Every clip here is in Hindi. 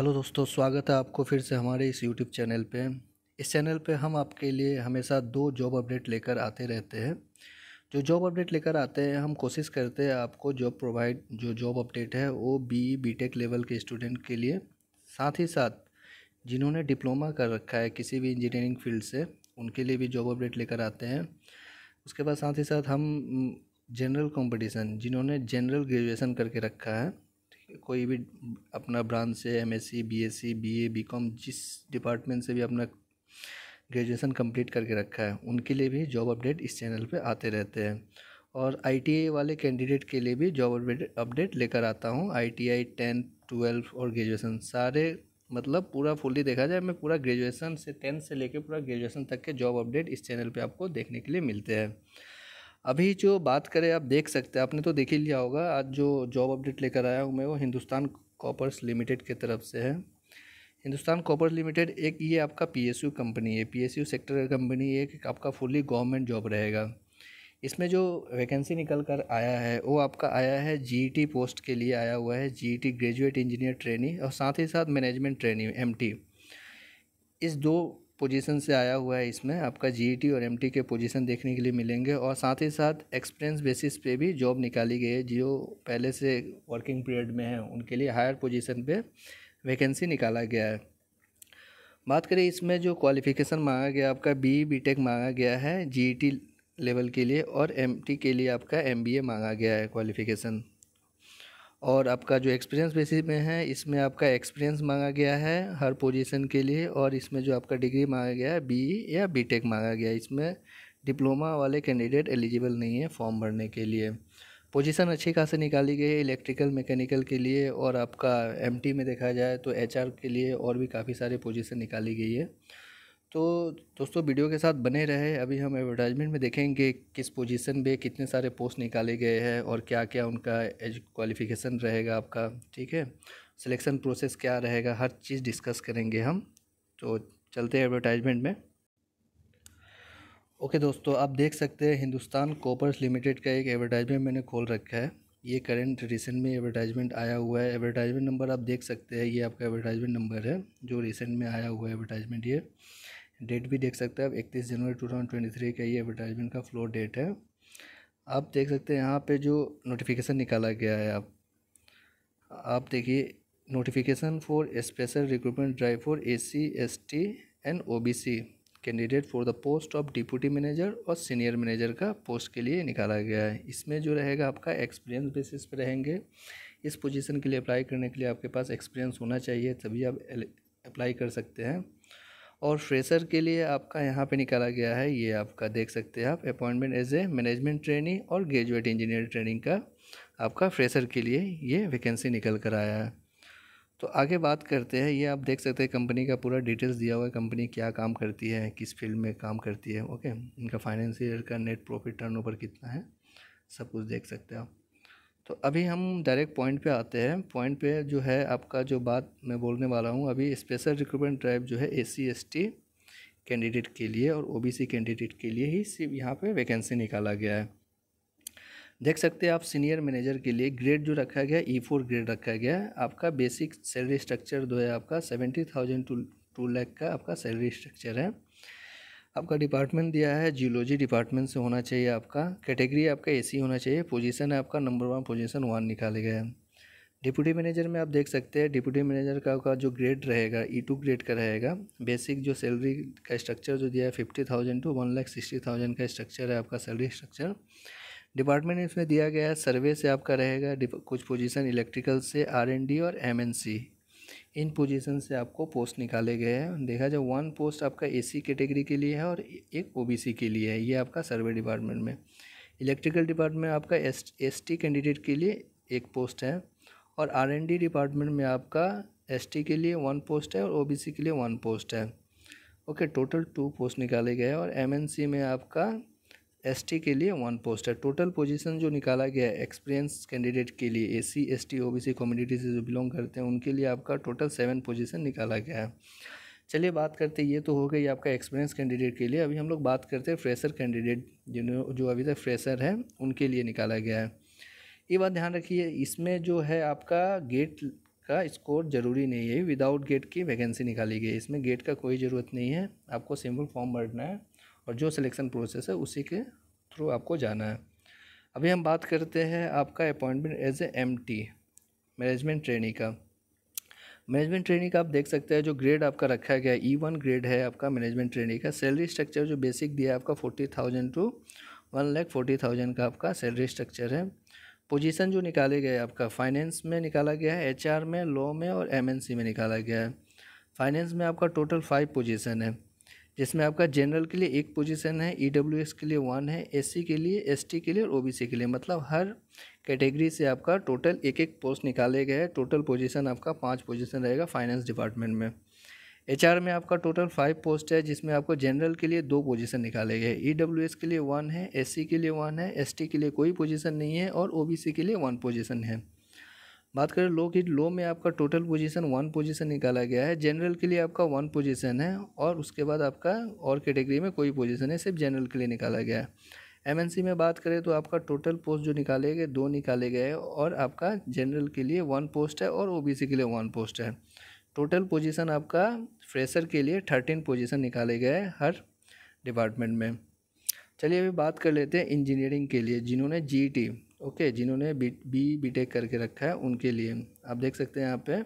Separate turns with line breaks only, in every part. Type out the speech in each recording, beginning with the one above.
हेलो दोस्तों स्वागत है आपको फिर से हमारे इस यूट्यूब चैनल पे इस चैनल पे हम आपके लिए हमेशा दो जॉब अपडेट लेकर आते रहते हैं जो जॉब अपडेट लेकर आते हैं हम कोशिश करते हैं आपको जॉब प्रोवाइड जो जॉब अपडेट है वो बी बीटेक लेवल के स्टूडेंट के लिए साथ ही साथ जिन्होंने डिप्लोमा कर रखा है किसी भी इंजीनियरिंग फील्ड से उनके लिए भी जॉब अपडेट लेकर आते हैं उसके बाद साथ ही साथ हम जनरल कंपटीशन जिन्होंने जनरल ग्रेजुएशन करके रखा है कोई भी अपना ब्रांच से M S C B S C B A B com जिस डिपार्टमेंट से भी अपना ग्रेजुएसन कंप्लीट करके रखा है उनके लिए भी जॉब अपडेट इस चैनल पे आते रहते हैं और आई वाले कैंडिडेट के लिए भी जॉब अपडेट लेकर आता हूँ I T I tenth twelfth और ग्रेजुएसन सारे मतलब पूरा फुल्ली देखा जाए मैं पूरा ग्रेजुएसन से टेंथ से लेकर पूरा ग्रेजुएसन तक के जॉब अपडेट इस चैनल पे आपको देखने के लिए मिलते हैं अभी जो बात करें आप देख सकते हैं आपने तो देख ही लिया होगा आज जो जॉब अपडेट लेकर आया हूँ मैं वो हिंदुस्तान कॉपर्स लिमिटेड के तरफ से है हिंदुस्तान कॉपर्स लिमिटेड एक ये आपका पीएसयू कंपनी है पीएसयू सेक्टर कंपनी एक आपका फुली गवर्नमेंट जॉब रहेगा इसमें जो वैकेंसी निकल कर आया है वो आपका आया है जीईटी पोस्ट e के लिए आया हुआ है जीईटी ग्रेजुएट इंजीनियर ट्रेनी और साथ ही साथ मैनेजमेंट ट्रेनी एम इस दो पोजीशन से आया हुआ है इसमें आपका जी e और एम के पोजीशन देखने के लिए मिलेंगे और साथ ही साथ एक्सपीरियंस बेसिस पे भी जॉब निकाली गई है जो पहले से वर्किंग पीरियड में है उनके लिए हायर पोजीशन पे वैकेंसी निकाला गया है बात करें इसमें जो क्वालिफिकेशन मांगा गया आपका बी बी टेक मांगा गया है जी लेवल e के लिए और एम के लिए आपका एम मांगा गया है क्वालिफिकेशन और आपका जो एक्सपीरियंस बेसिस में है इसमें आपका एक्सपीरियंस मांगा गया है हर पोजीशन के लिए और इसमें जो आपका डिग्री मांगा गया है बी या बी टेक मांगा गया है इसमें डिप्लोमा वाले कैंडिडेट एलिजिबल नहीं है फॉर्म भरने के लिए पोजीशन अच्छी खास निकाली गई है इलेक्ट्रिकल मैकेनिकल के लिए और आपका एम में देखा जाए तो एच के लिए और भी काफ़ी सारे पोजिशन निकाली गई है तो दोस्तों वीडियो के साथ बने रहे अभी हम एडवर्टाइजमेंट में देखेंगे किस पोजीशन पे कितने सारे पोस्ट निकाले गए हैं और क्या क्या उनका एज क्वालिफिकेशन रहेगा आपका ठीक है सिलेक्शन प्रोसेस क्या रहेगा हर चीज़ डिस्कस करेंगे हम तो चलते हैं एडवर्टाइजमेंट में ओके दोस्तों आप देख सकते हैं हिंदुस्तान कॉपर्स लिमिटेड का एक एडवर्टाइजमेंट मैंने खोल रखा है ये करेंट रिसेंट में एडवर्टाइजमेंट आया हुआ है एडवर्टाइजमेंट नंबर आप देख सकते हैं ये आपका एडवर्टाइजमेंट नंबर है जो रिसेंट में आया हुआ है एडवर्टाइजमेंट ये डेट भी देख सकते हैं आप इकतीस जनवरी टू थाउजेंड ट्वेंटी थ्री का ये एडवर्टाइजमेंट का फ्लोर डेट है आप देख सकते हैं यहाँ पे जो नोटिफिकेशन निकाला गया है आप आप देखिए notification for special recruitment drive for A C S T and O B C candidate for the post of deputy manager और सीनियर मैनेजर का पोस्ट के लिए निकाला गया है इसमें जो रहेगा आपका एक्सपीरियंस बेसिस पर रहेंगे इस पोजिशन के लिए अप्लाई करने के लिए आपके पास एक्सपीरियंस होना चाहिए तभी आप अप्लाई कर सकते हैं और फ्रेशर के लिए आपका यहाँ पे निकाला गया है ये आपका देख सकते हैं आप appointment as a management trainee और ग्रेजुएट इंजीनियर ट्रेनिंग का आपका फ्रेशर के लिए ये वैकेंसी निकल कर आया है तो आगे बात करते हैं ये आप देख सकते हैं कंपनी का पूरा डिटेल्स दिया हुआ है कंपनी क्या काम करती है किस फील्ड में काम करती है ओके इनका फाइनेंशियल का नेट प्रॉफिट टर्नओवर कितना है सब कुछ देख सकते हैं आप तो अभी हम डायरेक्ट पॉइंट पे आते हैं पॉइंट पे जो है आपका जो बात मैं बोलने वाला हूँ अभी स्पेशल रिक्रूटमेंट ड्राइव जो है A C S T candidate के लिए और ओ बी सी कैंडिडेट के लिए ही सिर्फ यहाँ पे वैकेंसी निकाला गया है देख सकते हैं आप सीनियर मैनेजर के लिए ग्रेड जो रखा गया ई फोर ग्रेड रखा गया है आपका बेसिक सैलरी स्ट्रक्चर जो है आपका seventy thousand to two lakh का आपका सैलरी स्ट्रक्चर है आपका डिपार्टमेंट दिया है जियोलॉजी डिपार्टमेंट से होना चाहिए आपका कैटेगरी आपका ए होना चाहिए पोजीशन है आपका नंबर वन पोजीशन वन निकाले गए हैं डिप्यूटी मैनेजर में आप देख सकते हैं डिप्यूटी मैनेजर का आपका जो ग्रेड रहेगा ई टू ग्रेड का रहेगा बेसिक जो सैलरी का स्ट्रक्चर जो दिया है fifty thousand to one lakh sixty thousand का स्ट्रक्चर है आपका सैलरी स्ट्रक्चर डिपार्टमेंट इसमें दिया गया है सर्वे से आपका रहेगा कुछ पोजीशन इलेक्ट्रिकल से आर डी और एम एन सी इन पोजीशन से आपको पोस्ट निकाले गए हैं देखा जाए वन पोस्ट आपका एसी कैटेगरी के लिए है और एक ओबीसी के लिए है ये आपका सर्वे डिपार्टमेंट में इलेक्ट्रिकल डिपार्टमेंट आपका एस कैंडिडेट के लिए एक पोस्ट है और आर डिपार्टमेंट में आपका एस के लिए वन पोस्ट है और ओ के लिए वन पोस्ट है ओके टोटल टू पोस्ट निकाले गए हैं और एमएनसी में आपका एसटी के लिए वन पोस्ट है टोटल पोजीशन जो निकाला गया है एक्सपीरियंस कैंडिडेट के लिए एसी एसटी ओबीसी कम्युनिटी से जो बिलोंग करते हैं उनके लिए आपका टोटल सेवन पोजीशन निकाला गया है चलिए बात करते ये तो हो गई आपका एक्सपीरियंस कैंडिडेट के लिए अभी हम लोग बात करते हैं फ्रेशर कैंडिडेट जिन जो अभी तक फ्रेशर है उनके लिए निकाला गया है ये बात ध्यान रखिए इसमें जो है आपका गेट का स्कोर ज़रूरी नहीं है विदाउट गेट की वैकेंसी निकाली गई है इसमें गेट का कोई ज़रूरत नहीं है आपको सिंपल फॉर्म भरना है और जो सिलेक्शन प्रोसेस है उसी के थ्रू आपको जाना है अभी हम बात करते हैं आपका appointment as A M T management training का मैनेजमेंट ट्रेनिंग का आप देख सकते हैं जो ग्रेड आपका रखा गया ई वन ग्रेड है आपका मैनेजमेंट ट्रेनिंग का सैलरी स्ट्रक्चर जो बेसिक दिया है आपका forty thousand to one lakh forty thousand का आपका सैलरी स्ट्रक्चर है पोजीशन जो निकाले गए आपका फाइनेंस में निकाला गया है एच में लॉ में और एम में निकाला गया है फाइनेंस में आपका टोटल फाइव पोजिशन है जिसमें आपका जनरल के लिए एक पोजीशन है ई e के लिए वन है एस के लिए एस के लिए और ओ के लिए मतलब हर कैटेगरी से आपका टोटल एक एक पोस्ट निकाले गए हैं टोटल पोजीशन आपका पाँच पोजीशन रहेगा फाइनेंस डिपार्टमेंट में एच में आपका टोटल फाइव पोस्ट है जिसमें आपको जनरल के लिए दो पोजीशन निकाले गए ई e के लिए वन है एस के लिए वन है एस के लिए कोई पोजिशन नहीं है और ओ के लिए वन पोजिशन है बात करें लो की लो में आपका टोटल पोजीशन वन पोजीशन निकाला गया है जनरल के लिए आपका वन पोजीशन है और उसके बाद आपका और कैटेगरी में कोई पोजीशन है सिर्फ जनरल के लिए निकाला गया है एमएनसी में बात करें तो आपका टोटल पोस्ट जो निकाले गए दो निकाले गए और आपका जनरल के लिए वन पोस्ट है और ओ के लिए वन पोस्ट है टोटल पोजिशन आपका फ्रेशर के लिए थर्टीन पोजिशन निकाले गए हर डिपार्टमेंट में चलिए अभी बात कर लेते हैं इंजीनियरिंग के लिए जिन्होंने जी ओके जिन्होंने बी बी बी टेक करके रखा है उनके लिए आप देख सकते हैं यहाँ पे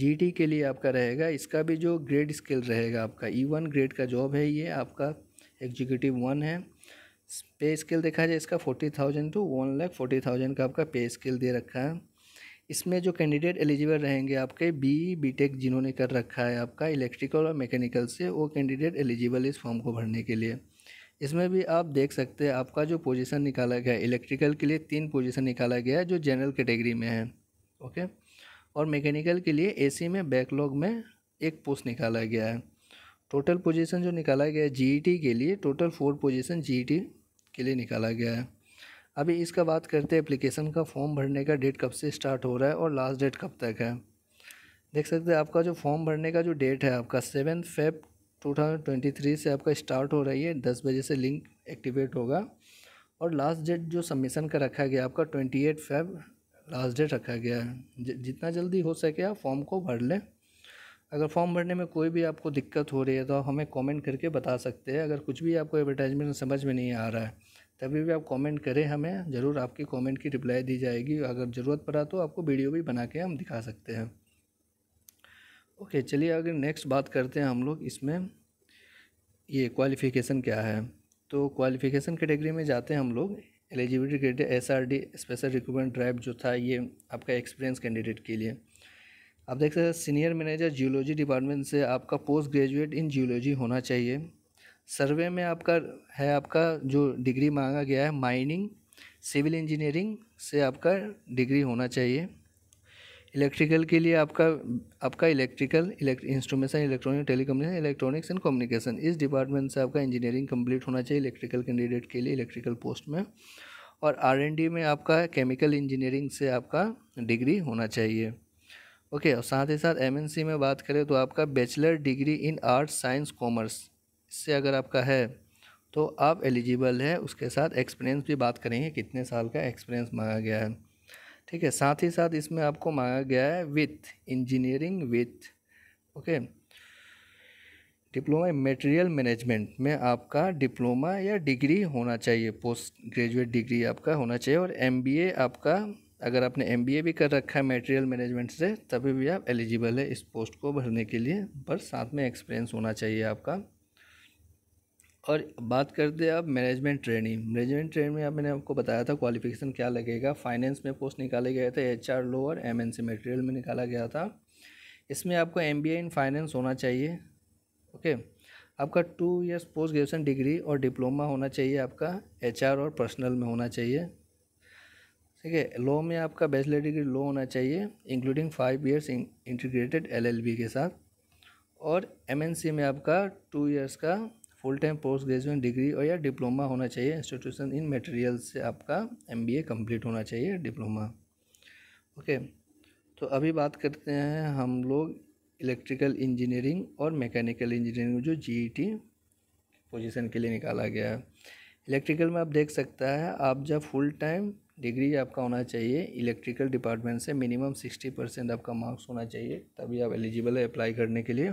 जीटी के लिए आपका रहेगा इसका भी जो ग्रेड स्केल रहेगा आपका ई वन ग्रेड का जॉब है ये आपका एग्जीक्यूटिव वन है पे स्केल देखा जाए इसका forty thousand to one lakh forty thousand का आपका पे स्केल दे रखा है इसमें जो कैंडिडेट एलिजिबल रहेंगे आपके बी बी टेक जिन्होंने कर रखा है आपका इलेक्ट्रिकल और मैकेनिकल से वो कैंडिडेट एलिजिबल इस फॉर्म को भरने के लिए इसमें भी आप देख सकते हैं आपका जो पोजीशन निकाला गया है इलेक्ट्रिकल के लिए तीन पोजीशन निकाला गया है जो जनरल कैटेगरी में है ओके और मैकेनिकल के लिए एसी में बैकलॉग में एक पोस्ट निकाला गया है टोटल पोजीशन जो निकाला गया है जीईटी e के लिए टोटल फोर पोजीशन जीईटी के लिए निकाला गया है अभी इसका बात करते हैं अप्लीकेशन का फॉर्म भरने का डेट कब से स्टार्ट हो रहा है और लास्ट डेट कब तक है देख सकते हैं आपका जो फॉर्म भरने का जो डेट है आपका सेवन फेब 2023 से आपका स्टार्ट हो रही है दस बजे से लिंक एक्टिवेट होगा और लास्ट डेट जो सबमिशन का रखा गया आपका twenty eight Feb last date रखा गया है जितना जल्दी हो सके आप फॉर्म को भर लें अगर फॉर्म भरने में कोई भी आपको दिक्कत हो रही है तो आप हमें कमेंट करके बता सकते हैं अगर कुछ भी आपको एडवर्टाइजमेंट समझ में नहीं आ रहा है तभी भी आप कमेंट करें हमें ज़रूर आपकी कमेंट की रिप्लाई दी जाएगी अगर ज़रूरत पड़ा तो आपको वीडियो भी बना के हम दिखा सकते हैं ओके चलिए अगर नेक्स्ट बात करते हैं हम लोग इसमें ये क्वालिफ़िकेशन क्या है तो क्वालिफ़िकेशन कैटेगरी में जाते हैं हम लोग eligibility credit S R D special recruitment drive जो था ये आपका एक्सपीरियंस कैंडिडेट के लिए आप देख सकते हैं सीनियर मैनेजर जियोलॉजी डिपार्टमेंट से आपका पोस्ट ग्रेजुएट इन जियोलॉजी होना चाहिए सर्वे में आपका है आपका जो डिग्री मांगा गया है माइनिंग सिविल इंजीनियरिंग से आपका डिग्री होना चाहिए इलेक्ट्रिकल के लिए आपका आपका electrical instrumentation electronic telecommunication electronics and communication इस डिपार्टमेंट से आपका इंजीनियरिंग कंप्लीट होना चाहिए इलेक्ट्रिकल कैंडिडेट के लिए इलेक्ट्रिकल पोस्ट में और आरएनडी में आपका केमिकल इंजीनियरिंग से आपका डिग्री होना चाहिए ओके और साथ ही साथ एम में बात करें तो आपका bachelor degree in arts science commerce इससे अगर आपका है तो आप एलिजिबल है उसके साथ एक्सपीरियंस भी बात करेंगे कितने साल का एक्सपीरियंस मांगा गया है ठीक है साथ ही साथ इसमें आपको मांगा गया है with engineering with okay diploma material management में आपका डिप्लोमा या डिग्री होना चाहिए पोस्ट ग्रेजुएट डिग्री आपका होना चाहिए और एमबीए आपका अगर आपने एमबीए भी कर रखा है मटेरियल मैनेजमेंट से तभी भी आप एलिजिबल है इस पोस्ट को भरने के लिए पर साथ में एक्सपीरियंस होना चाहिए आपका और बात करते हैं आप मैनेजमेंट ट्रेनिंग मैनेजमेंट ट्रेनिंग में आप मैंने आपको बताया था क्वालिफिकेशन क्या लगेगा फाइनेंस में पोस्ट निकाले गए थे एच आर लो और एम एन सी मेटेरियल में निकाला गया था इसमें आपको M B A in finance होना चाहिए ओके आपका two years post graduation degree और डिप्लोमा होना चाहिए आपका एच आर और पर्सनल में होना चाहिए ठीक है लो में आपका बैचलर डिग्री लो होना चाहिए including five years integrated L L B के साथ और एम एन सी में आपका टू ईयर्स का full time post graduate degree और या डिप्लोमा होना चाहिए इंस्टीट्यूशन इन मटेरियल से आपका एम बी ए कम्प्लीट होना चाहिए डिप्लोमा ओके तो अभी बात करते हैं हम लोग इलेक्ट्रिकल इंजीनियरिंग और मैकेनिकल इंजीनियरिंग जो जी ई टी पोजिशन के लिए निकाला गया है इलेक्ट्रिकल में आप देख सकता है आप जब फुल टाइम डिग्री आपका होना चाहिए इलेक्ट्रिकल डिपार्टमेंट से मिनिमम सिक्सटी परसेंट आपका मार्क्स होना चाहिए तभी आप एलिजिबल है अप्लाई करने के लिए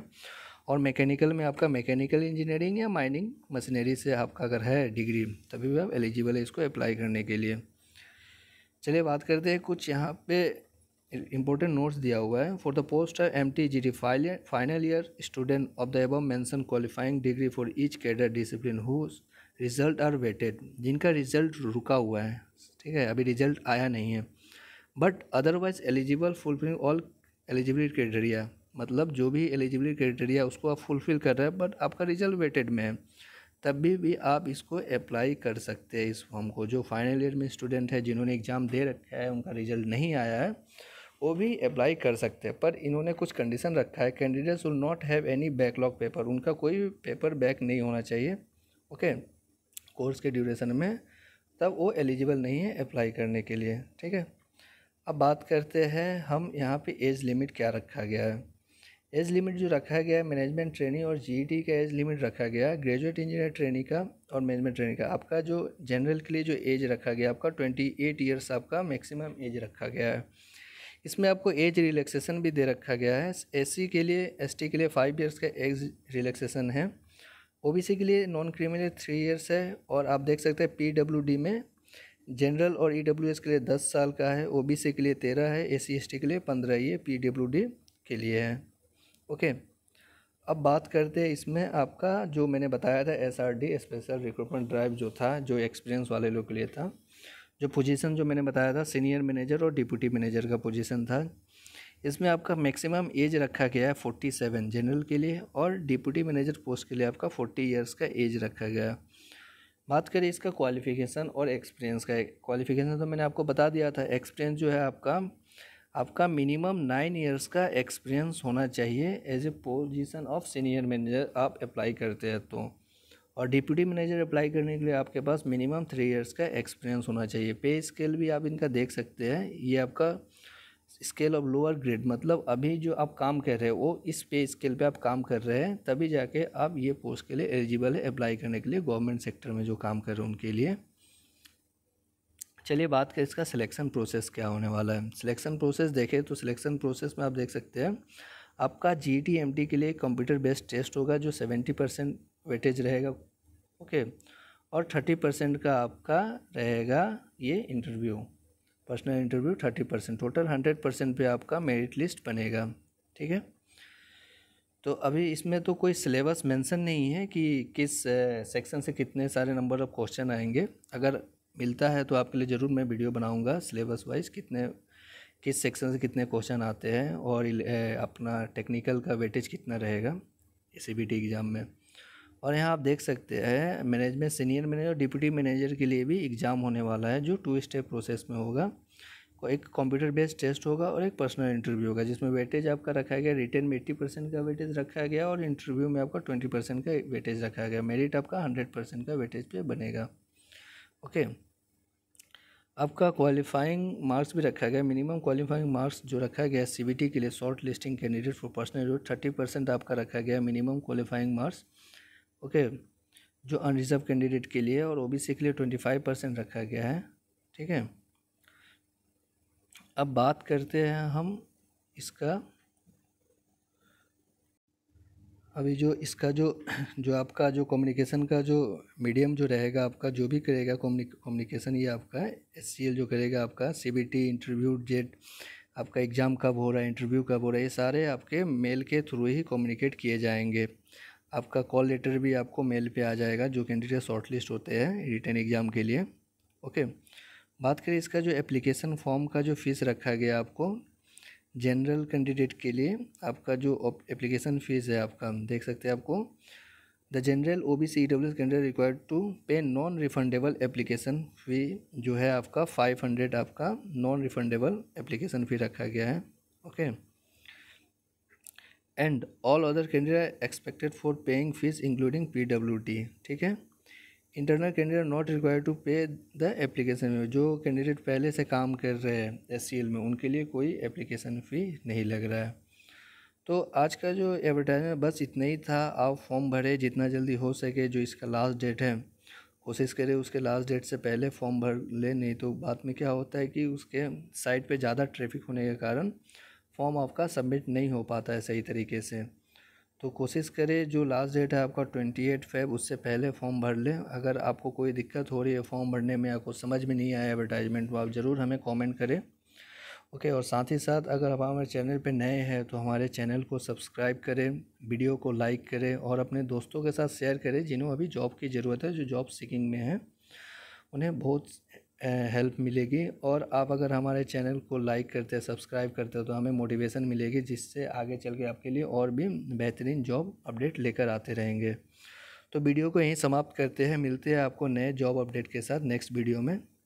और मैकेनिकल में आपका मैकेनिकल इंजीनियरिंग या माइनिंग मशीनरी से आपका अगर है डिग्री तभी भी आप एलिजिबल है इसको अप्लाई करने के लिए चलिए बात करते हैं कुछ यहाँ पे इम्पोर्टेंट नोट्स दिया हुआ है for the post of M T G D final year student of the above mention qualifying degree for each cadre discipline who result are waited जिनका रिजल्ट रुका हुआ है ठीक है अभी रिजल्ट आया नहीं है but otherwise eligible fulfilling all eligibility criteria मतलब जो भी एलिजिबिलिटी क्राइटेरिया उसको आप फुलफ़िल कर रहे हैं बट आपका रिजल्ट वेटेड में है तब भी भी आप इसको अप्लाई कर सकते हैं इस फॉर्म को जो फाइनल ईयर में स्टूडेंट है जिन्होंने एग्ज़ाम दे रखा है उनका रिजल्ट नहीं आया है वो भी अप्लाई कर सकते हैं पर इन्होंने कुछ कंडीशन रखा है candidates will not have any backlog paper उनका कोई भी पेपर बैक नहीं होना चाहिए ओके कोर्स के ड्यूरेशन में तब वो एलिजिबल नहीं है अप्लाई करने के लिए ठीक है अब बात करते हैं हम यहाँ पे एज लिमिट क्या रखा गया है एज लिमिट जो रखा गया है मैनेजमेंट ट्रेनिंग और जी e का एज लिमिट रखा गया है ग्रेजुएट इंजीनियर ट्रेनिंग का और मैनेजमेंट ट्रेनिंग का आपका जो जनरल के लिए जो एज रखा गया आपका ट्वेंटी एट ईयर्स आपका मैक्सिमम एज रखा गया है इसमें आपको एज रिलैक्सेशन भी दे रखा गया है एस के लिए एस के लिए फाइव ईयर्स का एज रिलैक्सेशन है ओ के लिए नॉन क्रिमिनल थ्री ईयर्स है और आप देख सकते हैं पी में जनरल और ई e के लिए दस साल का है ओ के लिए तेरह है ए एसटी के लिए पंद्रह ये पी के लिए है ओके अब बात करते हैं इसमें आपका जो मैंने बताया था S R D special recruitment drive जो था जो एक्सपीरियंस वाले लोग के लिए था जो पोजीशन जो मैंने बताया था सीनियर मैनेजर और डिप्यूटी मैनेजर का पोजीशन था इसमें आपका मैक्सिमम एज रखा गया है फोर्टी सेवन जनरल के लिए और डिप्यूटी मैनेजर पोस्ट के लिए आपका फोर्टी ईयर्स का एज रखा गया बात करें इसका क्वालिफिकेशन और एक्सपीरियंस का क्वालिफिकेशन तो मैंने आपको बता दिया था एक्सपीरियंस जो है आपका आपका मिनिमम नाइन इयर्स का एक्सपीरियंस होना चाहिए as a position of senior manager आप अप्लाई करते हैं तो और डिप्यूटी मैनेजर अप्लाई करने के लिए आपके पास मिनिमम थ्री इयर्स का एक्सपीरियंस होना चाहिए पे स्केल भी आप इनका देख सकते हैं ये आपका स्केल ऑफ लोअर ग्रेड मतलब अभी जो आप काम कर रहे हो वो इस पे स्केल पे आप काम कर रहे हैं तभी जाके आप ये पोस्ट के लिए एलिजिबल है अप्लाई करने के लिए गवर्नमेंट सेक्टर में जो काम कर रहे हैं उनके लिए चलिए बात करें इसका सिलेक्शन प्रोसेस क्या होने वाला है सिलेक्शन प्रोसेस देखें तो सिलेक्शन प्रोसेस में आप देख सकते हैं आपका जी टी एम टी के लिए कंप्यूटर बेस्ड टेस्ट होगा जो सेवेंटी परसेंट वेटेज रहेगा ओके और थर्टी परसेंट का आपका रहेगा ये interview personal interview thirty percent total hundred percent पर आपका मेरिट लिस्ट बनेगा ठीक है तो अभी इसमें तो कोई सिलेबस मेंशन नहीं है कि किस सेक्शन से कितने सारे नंबर ऑफ क्वेश्चन आएंगे अगर मिलता है तो आपके लिए ज़रूर मैं वीडियो बनाऊंगा सिलेबस वाइज कितने किस सेक्शन से कितने क्वेश्चन आते हैं और अपना टेक्निकल का वेटेज कितना रहेगा सी बी टी एग्ज़ाम में और यहाँ आप देख सकते हैं management senior manager deputy manager के लिए भी एग्ज़ाम होने वाला है जो टू स्टेप प्रोसेस में होगा एक कंप्यूटर बेस्ड टेस्ट होगा और एक पर्सनल इंटरव्यू होगा जिसमें वेटेज आपका रखा गया रिटर्न में एट्टी परसेंट का वेटेज रखा गया और इंटरव्यू में आपका ट्वेंटी परसेंट का वेटेज रखा गया मेरिट आपका हंड्रेड परसेंट का वेटेज पे बनेगा ओके आपका क्वालिफाइंग मार्क्स भी रखा गया मिनिमम क्वालिफाइंग मार्क्स जो रखा गया सी के लिए short listing candidate for personal route thirty percent आपका रखा गया मिनिमम क्वालिफाइंग मार्क्स ओके जो अनरिजर्व कैंडिडेट के लिए और ओबीसी के लिए ट्वेंटी फाइव परसेंट रखा गया है ठीक है अब बात करते हैं हम इसका अभी जो इसका जो जो आपका जो कम्युनिकेशन का जो मीडियम जो रहेगा आपका जो भी करेगा कम्युनिकेशन ये आपका एस जो करेगा आपका सी इंटरव्यू जेट आपका एग्ज़ाम कब हो रहा है इंटरव्यू कब हो रहा है ये सारे आपके मेल के थ्रू ही कम्युनिकेट किए जाएंगे आपका कॉल लेटर भी आपको मेल पे आ जाएगा जो कैंडिडेट शॉर्ट लिस्ट होते हैं रिटर्न एग्ज़ाम के लिए ओके बात करें इसका जो एप्लीकेशन फॉर्म का जो फ़ीस रखा गया आपको जनरल कैंडिडेट के लिए आपका जो एप्लीकेशन फ़ीस है आपका देख सकते हैं आपको the general O B C W candidate required to pay non refundable application fee जो है आपका फाइव हंड्रेड आपका नॉन रिफंडेबल एप्लीकेशन फ़ी रखा गया है okay and all other candidate expected for paying fees including P W D ठीक है internal candidate not require to pay the application fee जो कैंडिडेट पहले से काम कर रहे हैं एस सी एल में उनके लिए कोई एप्लीकेशन फ़ी नहीं लग रहा है तो आज का जो एडवर्टाइजमेंट बस इतना ही था आप फॉर्म भरें जितना जल्दी हो सके जो इसका लास्ट डेट है कोशिश करें उसके लास्ट डेट से पहले फॉर्म भर ले नहीं तो बाद में क्या होता है कि उसके साइट पे ज़्यादा ट्रैफिक होने के कारण फॉर्म आपका सबमिट नहीं हो पाता है सही तरीके से तो कोशिश करें जो लास्ट डेट है आपका ट्वेंटी एट फेब उससे पहले फॉर्म भर लें अगर आपको कोई दिक्कत हो रही है फॉर्म भरने में आपको समझ में नहीं आया एडवर्टाइजमेंट तो आप ज़रूर हमें कमेंट करें ओके और साथ ही साथ अगर आप हमारे चैनल पर नए हैं तो हमारे चैनल को सब्सक्राइब करें वीडियो को लाइक करें और अपने दोस्तों के साथ शेयर करें जिन्हों अभी जॉब की ज़रूरत है जो जॉब सीकिंग में है उन्हें बहुत हेल्प मिलेगी और आप अगर हमारे चैनल को लाइक करते हैं सब्सक्राइब करते हो तो हमें मोटिवेशन मिलेगी जिससे आगे चल के आपके लिए और भी बेहतरीन जॉब अपडेट लेकर आते रहेंगे तो वीडियो को यहीं समाप्त करते हैं मिलते हैं आपको नए जॉब अपडेट के साथ नेक्स्ट वीडियो में